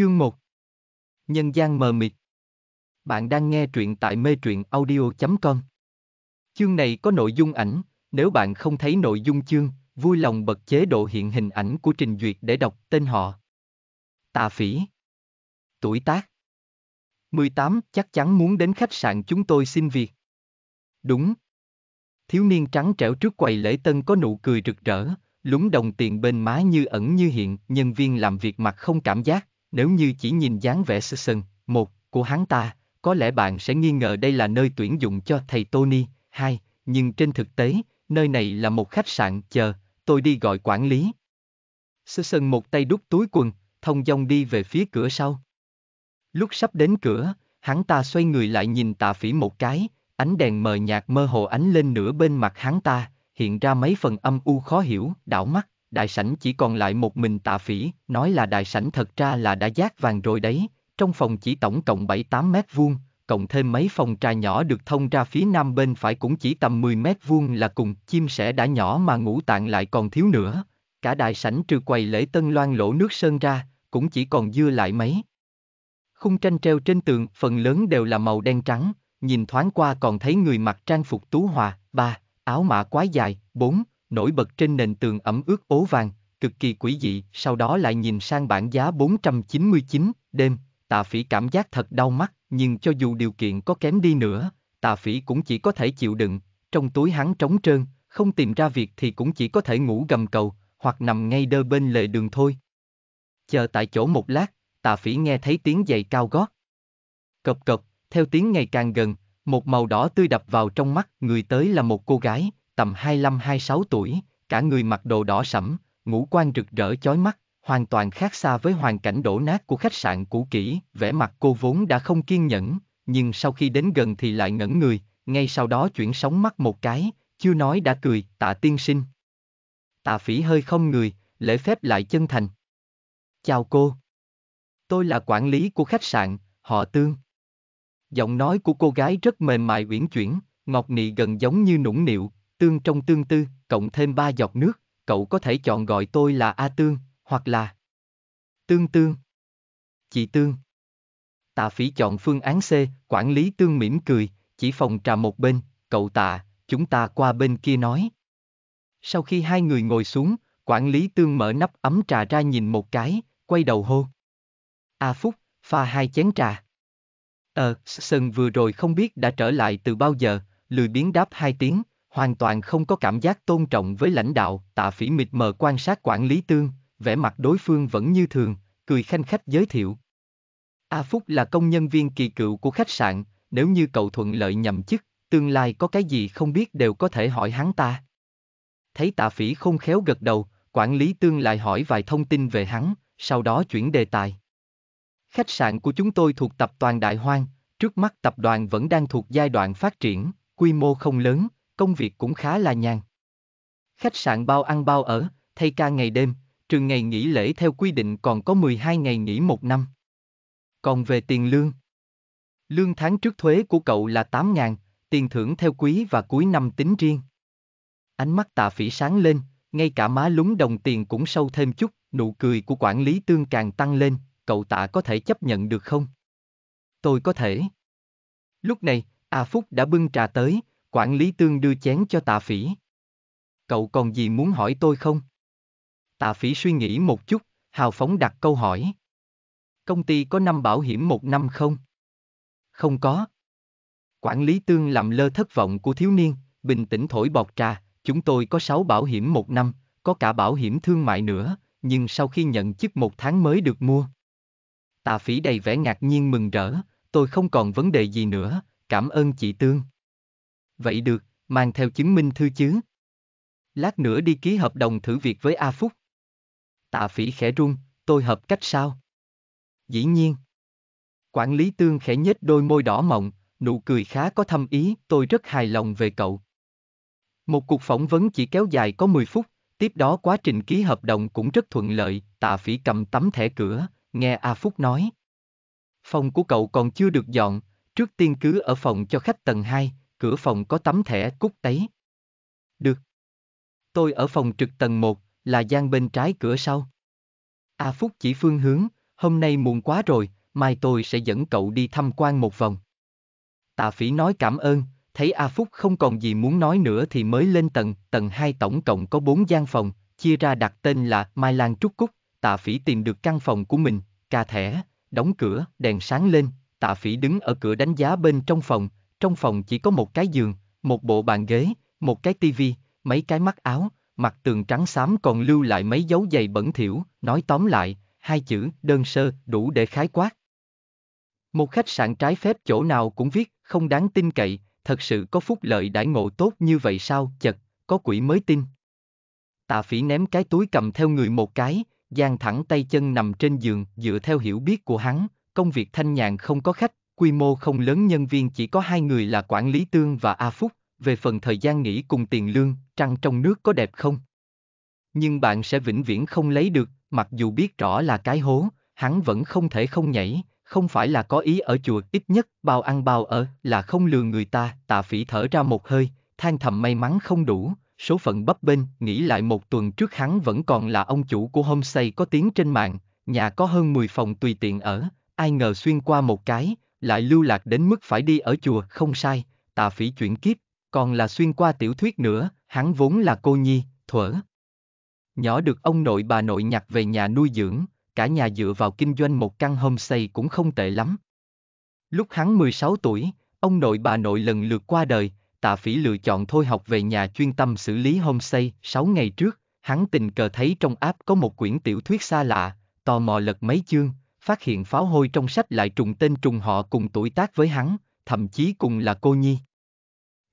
Chương 1 Nhân gian mờ mịt Bạn đang nghe truyện tại mê truyện audio.com Chương này có nội dung ảnh, nếu bạn không thấy nội dung chương, vui lòng bật chế độ hiện hình ảnh của trình duyệt để đọc tên họ. Tạ phỉ Tuổi tác 18 chắc chắn muốn đến khách sạn chúng tôi xin việc. Đúng. Thiếu niên trắng trẻo trước quầy lễ tân có nụ cười rực rỡ, lúng đồng tiền bên má như ẩn như hiện, nhân viên làm việc mặt không cảm giác, nếu như chỉ nhìn dáng vẻ Sisson, một, của hắn ta, có lẽ bạn sẽ nghi ngờ đây là nơi tuyển dụng cho thầy Tony, hai, nhưng trên thực tế, nơi này là một khách sạn, chờ, tôi đi gọi quản lý. Sisson một tay đút túi quần, thông dong đi về phía cửa sau. Lúc sắp đến cửa, hắn ta xoay người lại nhìn tạ phỉ một cái, ánh đèn mờ nhạt mơ hồ ánh lên nửa bên mặt hắn ta, hiện ra mấy phần âm u khó hiểu, đảo mắt đại sảnh chỉ còn lại một mình tạ phỉ, nói là đại sảnh thật ra là đã giác vàng rồi đấy, trong phòng chỉ tổng cộng 7-8 mét vuông, cộng thêm mấy phòng trà nhỏ được thông ra phía nam bên phải cũng chỉ tầm 10 mét vuông là cùng, chim sẻ đã nhỏ mà ngủ tạng lại còn thiếu nữa. Cả đại sảnh trừ quầy lễ tân loan lỗ nước sơn ra, cũng chỉ còn dưa lại mấy. Khung tranh treo trên tường, phần lớn đều là màu đen trắng, nhìn thoáng qua còn thấy người mặc trang phục tú hòa, ba, áo mạ quá dài, bốn, nổi bật trên nền tường ẩm ướt ố vàng, cực kỳ quỷ dị, sau đó lại nhìn sang bảng giá 499, đêm, tạ phỉ cảm giác thật đau mắt, nhưng cho dù điều kiện có kém đi nữa, tạ phỉ cũng chỉ có thể chịu đựng, trong túi hắn trống trơn, không tìm ra việc thì cũng chỉ có thể ngủ gầm cầu, hoặc nằm ngay đơ bên lề đường thôi. Chờ tại chỗ một lát, tạ phỉ nghe thấy tiếng giày cao gót. Cập cập, theo tiếng ngày càng gần, một màu đỏ tươi đập vào trong mắt, người tới là một cô gái, tầm 25-26 tuổi, cả người mặc đồ đỏ sẫm, ngũ quan rực rỡ chói mắt, hoàn toàn khác xa với hoàn cảnh đổ nát của khách sạn cũ kỹ, vẻ mặt cô vốn đã không kiên nhẫn, nhưng sau khi đến gần thì lại ngẩn người, ngay sau đó chuyển sóng mắt một cái, chưa nói đã cười, tạ tiên sinh. Tạ phỉ hơi không người, lễ phép lại chân thành. Chào cô. Tôi là quản lý của khách sạn, họ tương. Giọng nói của cô gái rất mềm mại uyển chuyển, ngọt nị gần giống như nũng nịu, Tương trong tương tư, cộng thêm ba giọt nước, cậu có thể chọn gọi tôi là A Tương, hoặc là Tương Tương. Chị Tương. Tạ Phỉ chọn phương án C, quản lý Tương mỉm cười, chỉ phòng trà một bên, cậu tạ, chúng ta qua bên kia nói. Sau khi hai người ngồi xuống, quản lý Tương mở nắp ấm trà ra nhìn một cái, quay đầu hô. A Phúc, pha hai chén trà. Ờ, Sơn vừa rồi không biết đã trở lại từ bao giờ, lười biến đáp hai tiếng, hoàn toàn không có cảm giác tôn trọng với lãnh đạo, tạ phỉ mịt mờ quan sát quản lý tương, vẻ mặt đối phương vẫn như thường, cười khanh khách giới thiệu. A Phúc là công nhân viên kỳ cựu của khách sạn, nếu như cậu thuận lợi nhậm chức, tương lai có cái gì không biết đều có thể hỏi hắn ta. Thấy tạ phỉ không khéo gật đầu, quản lý tương lại hỏi vài thông tin về hắn, sau đó chuyển đề tài. Khách sạn của chúng tôi thuộc tập đoàn Đại Hoang, trước mắt tập đoàn vẫn đang thuộc giai đoạn phát triển, quy mô không lớn, công việc cũng khá là nhàn. Khách sạn bao ăn bao ở, thay ca ngày đêm, trừ ngày nghỉ lễ theo quy định còn có 12 ngày nghỉ một năm. Còn về tiền lương. Lương tháng trước thuế của cậu là 8 ngàn, tiền thưởng theo quý và cuối năm tính riêng. Ánh mắt tạ phỉ sáng lên, ngay cả má lúng đồng tiền cũng sâu thêm chút, nụ cười của quản lý tương càng tăng lên, cậu tạ có thể chấp nhận được không? Tôi có thể. Lúc này, A Phúc đã bưng trà tới, Quản lý tương đưa chén cho tạ phỉ. Cậu còn gì muốn hỏi tôi không? Tạ phỉ suy nghĩ một chút, hào phóng đặt câu hỏi. Công ty có năm bảo hiểm một năm không? Không có. Quản lý tương làm lơ thất vọng của thiếu niên, bình tĩnh thổi bọt trà, chúng tôi có sáu bảo hiểm một năm, có cả bảo hiểm thương mại nữa, nhưng sau khi nhận chức một tháng mới được mua. Tạ phỉ đầy vẻ ngạc nhiên mừng rỡ, tôi không còn vấn đề gì nữa, cảm ơn chị Tương vậy được, mang theo chứng minh thư chứ. Lát nữa đi ký hợp đồng thử việc với A Phúc. Tạ phỉ khẽ run, tôi hợp cách sao? Dĩ nhiên. Quản lý tương khẽ nhếch đôi môi đỏ mọng, nụ cười khá có thâm ý, tôi rất hài lòng về cậu. Một cuộc phỏng vấn chỉ kéo dài có 10 phút, tiếp đó quá trình ký hợp đồng cũng rất thuận lợi, tạ phỉ cầm tấm thẻ cửa, nghe A Phúc nói. Phòng của cậu còn chưa được dọn, trước tiên cứ ở phòng cho khách tầng 2, cửa phòng có tấm thẻ cúc tấy. Được. Tôi ở phòng trực tầng 1, là gian bên trái cửa sau. A à Phúc chỉ phương hướng, hôm nay muộn quá rồi, mai tôi sẽ dẫn cậu đi tham quan một vòng. Tạ Phỉ nói cảm ơn, thấy A Phúc không còn gì muốn nói nữa thì mới lên tầng, tầng 2 tổng cộng có 4 gian phòng, chia ra đặt tên là Mai Lan Trúc Cúc, Tạ Phỉ tìm được căn phòng của mình, ca thẻ, đóng cửa, đèn sáng lên, Tạ Phỉ đứng ở cửa đánh giá bên trong phòng, trong phòng chỉ có một cái giường, một bộ bàn ghế, một cái tivi, mấy cái mắt áo, mặt tường trắng xám còn lưu lại mấy dấu giày bẩn thỉu, nói tóm lại, hai chữ đơn sơ đủ để khái quát. Một khách sạn trái phép chỗ nào cũng viết, không đáng tin cậy, thật sự có phúc lợi đãi ngộ tốt như vậy sao, chật, có quỷ mới tin. Tạ phỉ ném cái túi cầm theo người một cái, giang thẳng tay chân nằm trên giường, dựa theo hiểu biết của hắn, công việc thanh nhàn không có khách, quy mô không lớn nhân viên chỉ có hai người là quản lý tương và A Phúc, về phần thời gian nghỉ cùng tiền lương, trăng trong nước có đẹp không? Nhưng bạn sẽ vĩnh viễn không lấy được, mặc dù biết rõ là cái hố, hắn vẫn không thể không nhảy, không phải là có ý ở chùa ít nhất bao ăn bao ở là không lừa người ta, tạ phỉ thở ra một hơi, than thầm may mắn không đủ, số phận bấp bênh, nghĩ lại một tuần trước hắn vẫn còn là ông chủ của homestay có tiếng trên mạng, nhà có hơn 10 phòng tùy tiện ở, ai ngờ xuyên qua một cái, lại lưu lạc đến mức phải đi ở chùa, không sai, tà phỉ chuyển kiếp, còn là xuyên qua tiểu thuyết nữa, hắn vốn là cô nhi, thuở. Nhỏ được ông nội bà nội nhặt về nhà nuôi dưỡng, cả nhà dựa vào kinh doanh một căn homestay cũng không tệ lắm. Lúc hắn 16 tuổi, ông nội bà nội lần lượt qua đời, tạ phỉ lựa chọn thôi học về nhà chuyên tâm xử lý homestay. 6 ngày trước, hắn tình cờ thấy trong app có một quyển tiểu thuyết xa lạ, tò mò lật mấy chương, phát hiện pháo hôi trong sách lại trùng tên trùng họ cùng tuổi tác với hắn, thậm chí cùng là cô nhi.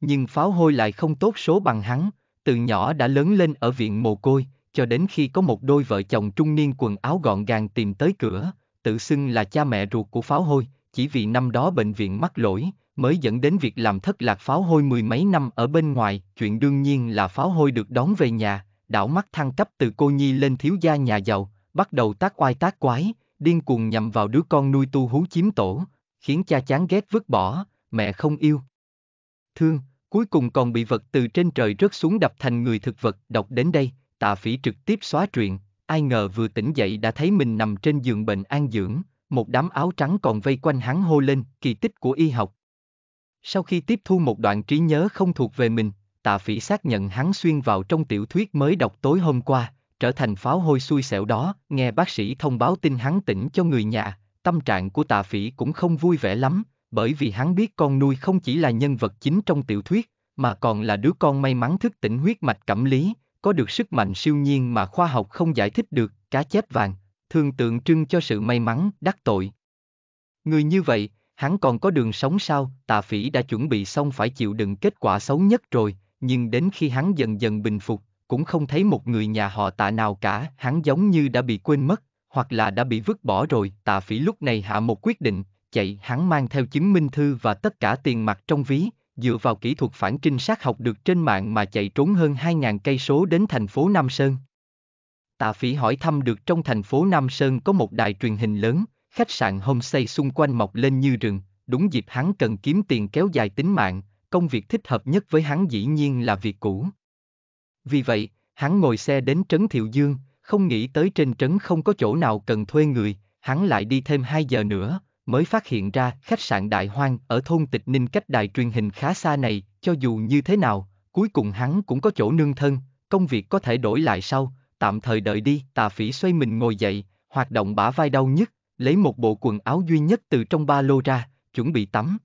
Nhưng pháo hôi lại không tốt số bằng hắn, từ nhỏ đã lớn lên ở viện mồ côi, cho đến khi có một đôi vợ chồng trung niên quần áo gọn gàng tìm tới cửa, tự xưng là cha mẹ ruột của pháo hôi, chỉ vì năm đó bệnh viện mắc lỗi, mới dẫn đến việc làm thất lạc pháo hôi mười mấy năm ở bên ngoài, chuyện đương nhiên là pháo hôi được đón về nhà, đảo mắt thăng cấp từ cô nhi lên thiếu gia nhà giàu, bắt đầu tác oai tác quái, điên cuồng nhằm vào đứa con nuôi tu hú chiếm tổ, khiến cha chán ghét vứt bỏ, mẹ không yêu. Thương, cuối cùng còn bị vật từ trên trời rớt xuống đập thành người thực vật, đọc đến đây, tạ phỉ trực tiếp xóa truyện, ai ngờ vừa tỉnh dậy đã thấy mình nằm trên giường bệnh an dưỡng, một đám áo trắng còn vây quanh hắn hô lên, kỳ tích của y học. Sau khi tiếp thu một đoạn trí nhớ không thuộc về mình, tạ phỉ xác nhận hắn xuyên vào trong tiểu thuyết mới đọc tối hôm qua, trở thành pháo hôi xui xẻo đó, nghe bác sĩ thông báo tin hắn tỉnh cho người nhà, tâm trạng của tà phỉ cũng không vui vẻ lắm, bởi vì hắn biết con nuôi không chỉ là nhân vật chính trong tiểu thuyết, mà còn là đứa con may mắn thức tỉnh huyết mạch cẩm lý, có được sức mạnh siêu nhiên mà khoa học không giải thích được, cá chép vàng, thường tượng trưng cho sự may mắn, đắc tội. Người như vậy, hắn còn có đường sống sao, tà phỉ đã chuẩn bị xong phải chịu đựng kết quả xấu nhất rồi, nhưng đến khi hắn dần dần bình phục, cũng không thấy một người nhà họ tạ nào cả, hắn giống như đã bị quên mất, hoặc là đã bị vứt bỏ rồi, tạ phỉ lúc này hạ một quyết định, chạy hắn mang theo chứng minh thư và tất cả tiền mặt trong ví, dựa vào kỹ thuật phản trinh sát học được trên mạng mà chạy trốn hơn 2.000 cây số đến thành phố Nam Sơn. Tạ Phỉ hỏi thăm được trong thành phố Nam Sơn có một đài truyền hình lớn, khách sạn homestay xung quanh mọc lên như rừng, đúng dịp hắn cần kiếm tiền kéo dài tính mạng, công việc thích hợp nhất với hắn dĩ nhiên là việc cũ. Vì vậy, hắn ngồi xe đến Trấn Thiệu Dương, không nghĩ tới trên trấn không có chỗ nào cần thuê người, hắn lại đi thêm 2 giờ nữa, mới phát hiện ra khách sạn Đại Hoang ở thôn Tịch Ninh cách đài truyền hình khá xa này, cho dù như thế nào, cuối cùng hắn cũng có chỗ nương thân, công việc có thể đổi lại sau, tạm thời đợi đi. Tà phỉ xoay mình ngồi dậy, hoạt động bả vai đau nhất, lấy một bộ quần áo duy nhất từ trong ba lô ra, chuẩn bị tắm.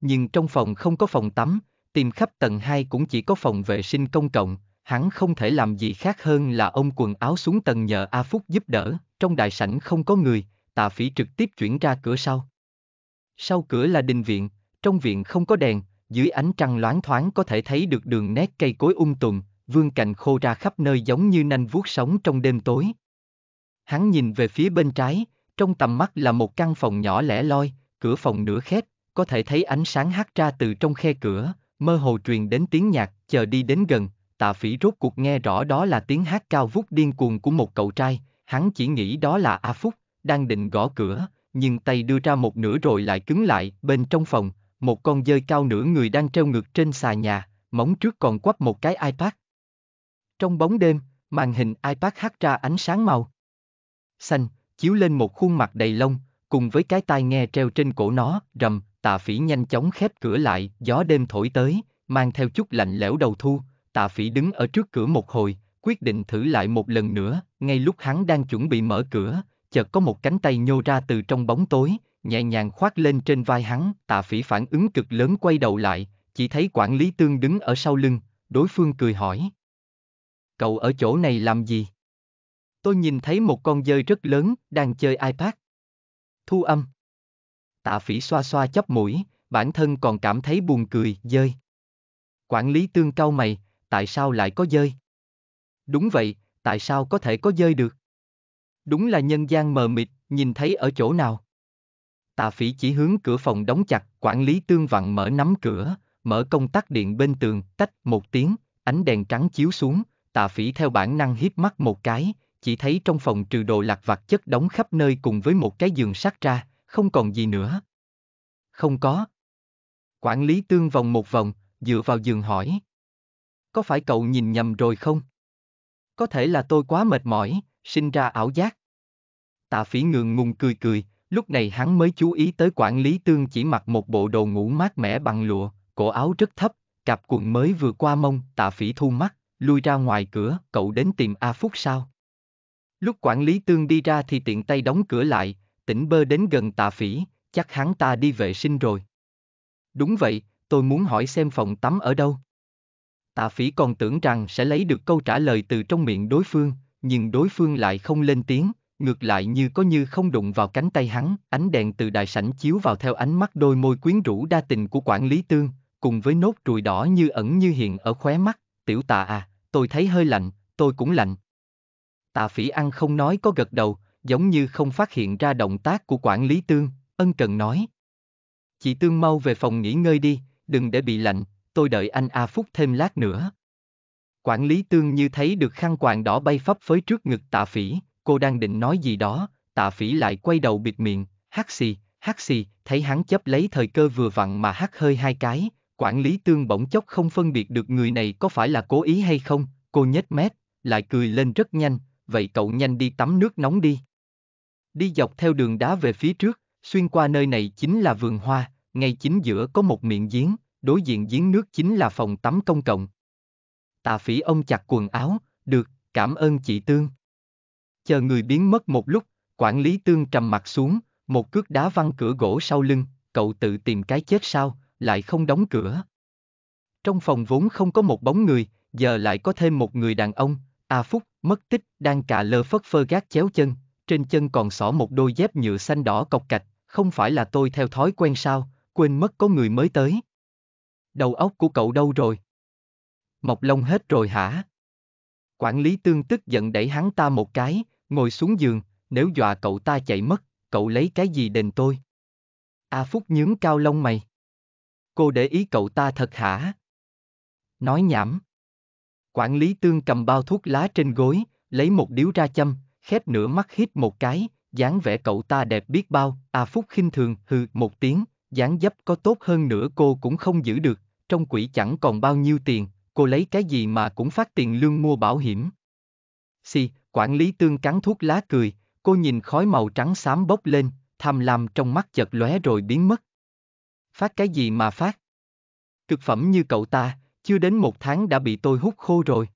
Nhưng trong phòng không có phòng tắm, tìm khắp tầng 2 cũng chỉ có phòng vệ sinh công cộng, hắn không thể làm gì khác hơn là ông quần áo xuống tầng nhờ A Phúc giúp đỡ, trong đại sảnh không có người, tạ phỉ trực tiếp chuyển ra cửa sau. Sau cửa là đình viện, trong viện không có đèn, dưới ánh trăng loáng thoáng có thể thấy được đường nét cây cối um tùm, vương cành khô ra khắp nơi giống như nanh vuốt sống trong đêm tối. Hắn nhìn về phía bên trái, trong tầm mắt là một căn phòng nhỏ lẻ loi, cửa phòng nửa khép, có thể thấy ánh sáng hắt ra từ trong khe cửa, mơ hồ truyền đến tiếng nhạc, chờ đi đến gần, tạ phỉ rốt cuộc nghe rõ đó là tiếng hát cao vút điên cuồng của một cậu trai, hắn chỉ nghĩ đó là A Phúc, đang định gõ cửa, nhưng tay đưa ra một nửa rồi lại cứng lại, bên trong phòng, một con dơi cao nửa người đang treo ngược trên xà nhà, móng trước còn quắp một cái iPad. Trong bóng đêm, màn hình iPad hắt ra ánh sáng màu xanh, chiếu lên một khuôn mặt đầy lông, cùng với cái tai nghe treo trên cổ nó, rầm, tạ phỉ nhanh chóng khép cửa lại, gió đêm thổi tới, mang theo chút lạnh lẽo đầu thu, Tạ Phỉ đứng ở trước cửa một hồi, quyết định thử lại một lần nữa, ngay lúc hắn đang chuẩn bị mở cửa, chợt có một cánh tay nhô ra từ trong bóng tối, nhẹ nhàng khoác lên trên vai hắn, Tạ Phỉ phản ứng cực lớn quay đầu lại, chỉ thấy quản lý tương đứng ở sau lưng, đối phương cười hỏi. Cậu ở chỗ này làm gì? Tôi nhìn thấy một con dơi rất lớn, đang chơi iPad. Thu âm. Tạ phỉ xoa xoa chắp mũi, bản thân còn cảm thấy buồn cười, dơi. Quản lý tương cao mày, tại sao lại có dơi? Đúng vậy, tại sao có thể có dơi được? Đúng là nhân gian mờ mịt, nhìn thấy ở chỗ nào? Tà phỉ chỉ hướng cửa phòng đóng chặt, quản lý tương vặn mở nắm cửa, mở công tắc điện bên tường, tách một tiếng, ánh đèn trắng chiếu xuống, tà phỉ theo bản năng hiếp mắt một cái, chỉ thấy trong phòng trừ đồ lạc vặt chất đóng khắp nơi cùng với một cái giường sắt ra, không còn gì nữa. Không có. Quản lý tương vòng một vòng, dựa vào giường hỏi có phải cậu nhìn nhầm rồi không? Có thể là tôi quá mệt mỏi, sinh ra ảo giác. Tạ phỉ ngượng ngùng cười cười, lúc này hắn mới chú ý tới quản lý tương chỉ mặc một bộ đồ ngủ mát mẻ bằng lụa, cổ áo rất thấp, cặp quần mới vừa qua mông, tạ phỉ thu mắt, lui ra ngoài cửa, cậu đến tìm A Phúc sao? Lúc quản lý tương đi ra thì tiện tay đóng cửa lại, tỉnh bơ đến gần tạ phỉ, chắc hắn ta đi vệ sinh rồi. Đúng vậy, tôi muốn hỏi xem phòng tắm ở đâu. Tạ phỉ còn tưởng rằng sẽ lấy được câu trả lời từ trong miệng đối phương, nhưng đối phương lại không lên tiếng, ngược lại như có như không đụng vào cánh tay hắn, ánh đèn từ đại sảnh chiếu vào theo ánh mắt đôi môi quyến rũ đa tình của quản lý tương, cùng với nốt ruồi đỏ như ẩn như hiện ở khóe mắt, tiểu tạ à, tôi thấy hơi lạnh, tôi cũng lạnh. Tạ phỉ ăn không nói có gật đầu, giống như không phát hiện ra động tác của quản lý tương, ân cần nói. Chị tương mau về phòng nghỉ ngơi đi, đừng để bị lạnh, tôi đợi anh A Phúc thêm lát nữa. Quản lý tương như thấy được khăn quàng đỏ bay phấp phới trước ngực tạ phỉ, cô đang định nói gì đó, tạ phỉ lại quay đầu bịt miệng, hắc xì, hắc xì, thấy hắn chấp lấy thời cơ vừa vặn mà hát hơi hai cái, quản lý tương bỗng chốc không phân biệt được người này có phải là cố ý hay không, cô nhếch mép, lại cười lên rất nhanh, vậy cậu nhanh đi tắm nước nóng đi. Đi dọc theo đường đá về phía trước, xuyên qua nơi này chính là vườn hoa, ngay chính giữa có một miệng giếng, đối diện giếng nước chính là phòng tắm công cộng. Tạ phỉ ông chặt quần áo, được, cảm ơn chị Tương. Chờ người biến mất một lúc, quản lý Tương trầm mặt xuống, một cước đá văng cửa gỗ sau lưng, cậu tự tìm cái chết sao, lại không đóng cửa. Trong phòng vốn không có một bóng người, giờ lại có thêm một người đàn ông, A Phúc, mất tích, đang cà lơ phất phơ gác chéo chân, trên chân còn xỏ một đôi dép nhựa xanh đỏ cọc cạch, không phải là tôi theo thói quen sao, quên mất có người mới tới. Đầu óc của cậu đâu rồi? Mọc lông hết rồi hả? Quản lý tương tức giận đẩy hắn ta một cái, ngồi xuống giường, nếu dọa cậu ta chạy mất, cậu lấy cái gì đền tôi? A Phúc nhướng cao lông mày. Cô để ý cậu ta thật hả? Nói nhảm. Quản lý tương cầm bao thuốc lá trên gối, lấy một điếu ra châm, khép nửa mắt hít một cái, dáng vẻ cậu ta đẹp biết bao, A Phúc khinh thường hừ một tiếng, dáng dấp có tốt hơn nữa cô cũng không giữ được, trong quỹ chẳng còn bao nhiêu tiền, cô lấy cái gì mà cũng phát tiền lương mua bảo hiểm. Xì, quản lý tương cắn thuốc lá cười, cô nhìn khói màu trắng xám bốc lên, tham lam trong mắt chợt lóe rồi biến mất. Phát cái gì mà phát? Cực phẩm như cậu ta, chưa đến một tháng đã bị tôi hút khô rồi.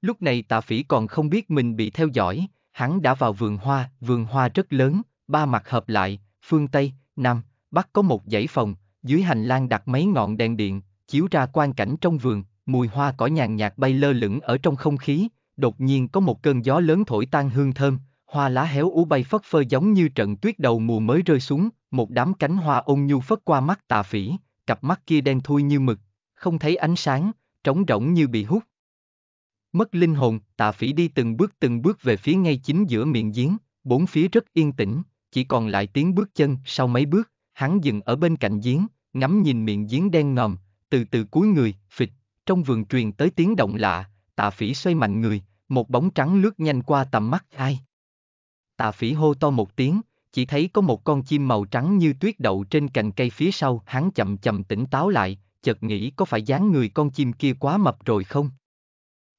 Lúc này tạ phỉ còn không biết mình bị theo dõi, hắn đã vào vườn hoa, vườn hoa rất lớn, ba mặt hợp lại, phương Tây, Nam, Bắc có một dãy phòng, dưới hành lang đặt mấy ngọn đèn điện, chiếu ra quang cảnh trong vườn, mùi hoa cỏ nhàn nhạt bay lơ lửng ở trong không khí, đột nhiên có một cơn gió lớn thổi tan hương thơm, hoa lá héo ú bay phất phơ giống như trận tuyết đầu mùa mới rơi xuống, một đám cánh hoa ôn nhu phất qua mắt tà phỉ, cặp mắt kia đen thui như mực, không thấy ánh sáng, trống rỗng như bị hút. Mất linh hồn, tà phỉ đi từng bước từng bước về phía ngay chính giữa miệng giếng, bốn phía rất yên tĩnh, chỉ còn lại tiếng bước chân sau mấy bước, hắn dừng ở bên cạnh giếng, ngắm nhìn miệng giếng đen ngòm, từ từ cúi người, phịch, trong vườn truyền tới tiếng động lạ, tạ phỉ xoay mạnh người, một bóng trắng lướt nhanh qua tầm mắt ai. Tạ phỉ hô to một tiếng, chỉ thấy có một con chim màu trắng như tuyết đậu trên cành cây phía sau, hắn chậm chậm tỉnh táo lại, chợt nghĩ có phải dáng người con chim kia quá mập rồi không?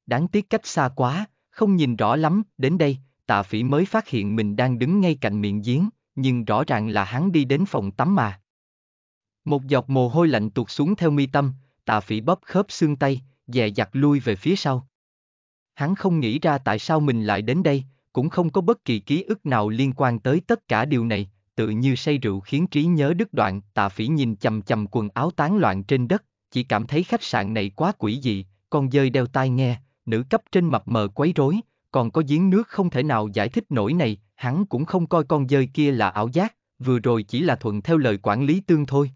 Đáng tiếc cách xa quá, không nhìn rõ lắm, đến đây, tạ phỉ mới phát hiện mình đang đứng ngay cạnh miệng giếng, nhưng rõ ràng là hắn đi đến phòng tắm mà. Một giọt mồ hôi lạnh tuột xuống theo mi tâm, tà phỉ bóp khớp xương tay, dè dặt lui về phía sau. Hắn không nghĩ ra tại sao mình lại đến đây, cũng không có bất kỳ ký ức nào liên quan tới tất cả điều này, tự như say rượu khiến trí nhớ đứt đoạn, tà phỉ nhìn chầm chầm quần áo tán loạn trên đất, chỉ cảm thấy khách sạn này quá quỷ dị, con dơi đeo tai nghe, nữ cấp trên mập mờ quấy rối, còn có giếng nước không thể nào giải thích nổi này, hắn cũng không coi con dơi kia là ảo giác, vừa rồi chỉ là thuận theo lời quản lý tương thôi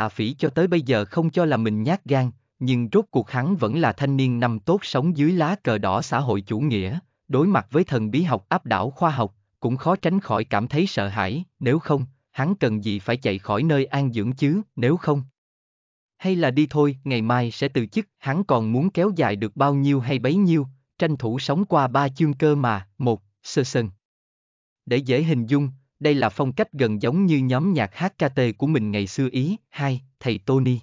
tạ phỉ cho tới bây giờ không cho là mình nhát gan, nhưng rốt cuộc hắn vẫn là thanh niên năm tốt sống dưới lá cờ đỏ xã hội chủ nghĩa, đối mặt với thần bí học áp đảo khoa học, cũng khó tránh khỏi cảm thấy sợ hãi, nếu không, hắn cần gì phải chạy khỏi nơi an dưỡng chứ, nếu không. Hay là đi thôi, ngày mai sẽ từ chức, hắn còn muốn kéo dài được bao nhiêu hay bấy nhiêu, tranh thủ sống qua ba chương cơ mà, một, sơ sơn. Để dễ hình dung, đây là phong cách gần giống như nhóm nhạc HKT của mình ngày xưa Ý, hai, thầy Tony.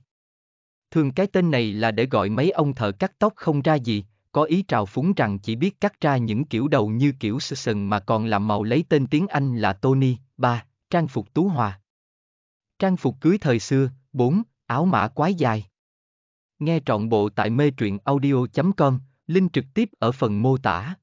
Thường cái tên này là để gọi mấy ông thợ cắt tóc không ra gì, có ý trào phúng rằng chỉ biết cắt ra những kiểu đầu như kiểu sừng mà còn làm màu lấy tên tiếng Anh là Tony, ba, trang phục tú hòa. Trang phục cưới thời xưa, Bốn, áo mã quái dài. Nghe trọn bộ tại mê truyện audio.com, link trực tiếp ở phần mô tả.